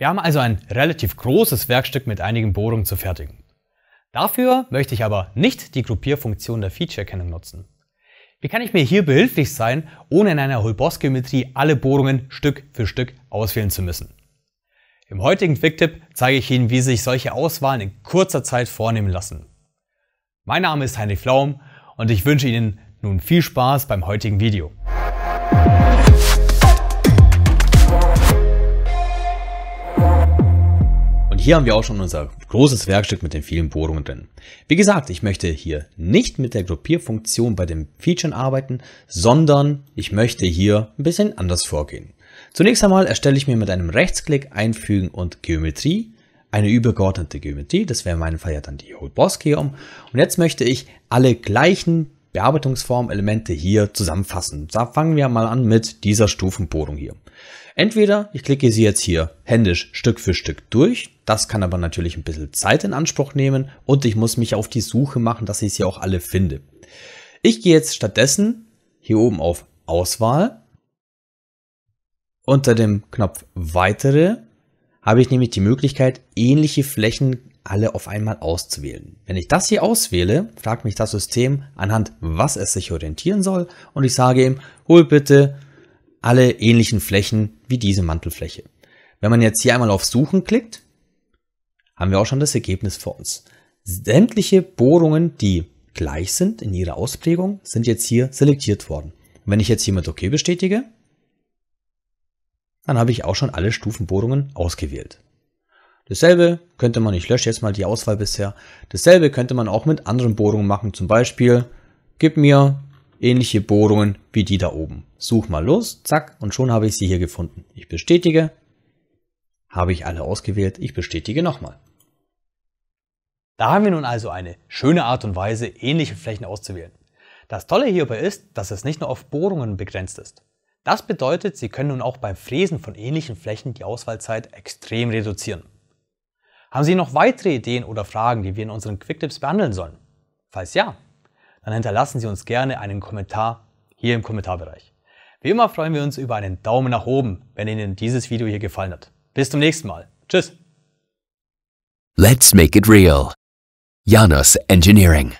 Wir haben also ein relativ großes Werkstück mit einigen Bohrungen zu fertigen. Dafür möchte ich aber nicht die Gruppierfunktion der Feature-Erkennung nutzen. Wie kann ich mir hier behilflich sein, ohne in einer Holbox-Geometrie alle Bohrungen Stück für Stück auswählen zu müssen? Im heutigen Quicktip zeige ich Ihnen, wie sich solche Auswahlen in kurzer Zeit vornehmen lassen. Mein Name ist Heinrich Flaum und ich wünsche Ihnen nun viel Spaß beim heutigen Video. Und hier haben wir auch schon unser großes Werkstück mit den vielen Bohrungen drin. Wie gesagt, ich möchte hier nicht mit der Gruppierfunktion bei den Features arbeiten, sondern ich möchte hier ein bisschen anders vorgehen. Zunächst einmal erstelle ich mir mit einem Rechtsklick Einfügen und Geometrie eine übergeordnete Geometrie. Das wäre in meinem Fall ja dann die Old Boss Geom. Und jetzt möchte ich alle gleichen Bearbeitungsform-Elemente hier zusammenfassen. Da fangen wir mal an mit dieser Stufenbohrung hier. Entweder ich klicke sie jetzt hier händisch Stück für Stück durch, das kann aber natürlich ein bisschen Zeit in Anspruch nehmen und ich muss mich auf die Suche machen, dass ich sie auch alle finde. Ich gehe jetzt stattdessen hier oben auf Auswahl. Unter dem Knopf Weitere habe ich nämlich die Möglichkeit, ähnliche Flächen alle auf einmal auszuwählen. Wenn ich das hier auswähle, fragt mich das System anhand, was es sich orientieren soll und ich sage ihm, hol bitte alle ähnlichen Flächen wie diese Mantelfläche. Wenn man jetzt hier einmal auf Suchen klickt, haben wir auch schon das Ergebnis vor uns. Sämtliche Bohrungen, die gleich sind in ihrer Ausprägung, sind jetzt hier selektiert worden. Und wenn ich jetzt hier mit OK bestätige, dann habe ich auch schon alle Stufenbohrungen ausgewählt. Dasselbe könnte man, ich lösche jetzt mal die Auswahl bisher, dasselbe könnte man auch mit anderen Bohrungen machen. Zum Beispiel, gib mir ähnliche Bohrungen wie die da oben. Such mal los, zack, und schon habe ich sie hier gefunden. Ich bestätige, habe ich alle ausgewählt, ich bestätige nochmal. Da haben wir nun also eine schöne Art und Weise, ähnliche Flächen auszuwählen. Das Tolle hierbei ist, dass es nicht nur auf Bohrungen begrenzt ist. Das bedeutet, Sie können nun auch beim Fräsen von ähnlichen Flächen die Auswahlzeit extrem reduzieren. Haben Sie noch weitere Ideen oder Fragen, die wir in unseren Quicktips behandeln sollen? Falls ja, dann hinterlassen Sie uns gerne einen Kommentar hier im Kommentarbereich. Wie immer freuen wir uns über einen Daumen nach oben, wenn Ihnen dieses Video hier gefallen hat. Bis zum nächsten Mal. Tschüss. Let's make it real. Janos Engineering.